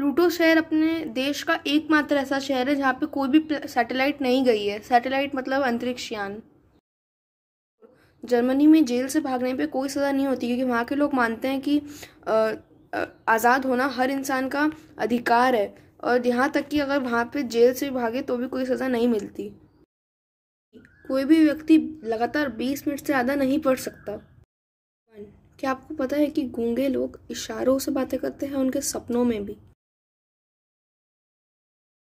Pluto शहर अपने देश का एकमात्र ऐसा शहर है जहाँ पे कोई भी सैटेलाइट नहीं गई है सैटेलाइट मतलब अंतरिक्ष यान जर्मनी में जेल से भागने पे कोई सज़ा नहीं होती क्योंकि वहाँ के लोग मानते हैं कि आज़ाद होना हर इंसान का अधिकार है और यहाँ तक कि अगर वहाँ पे जेल से भागे तो भी कोई सज़ा नहीं मिलती कोई भी व्यक्ति लगातार बीस मिनट से ज़्यादा नहीं पढ़ सकता क्या आपको पता है कि गूंगे लोग इशारों से बातें करते हैं उनके सपनों में भी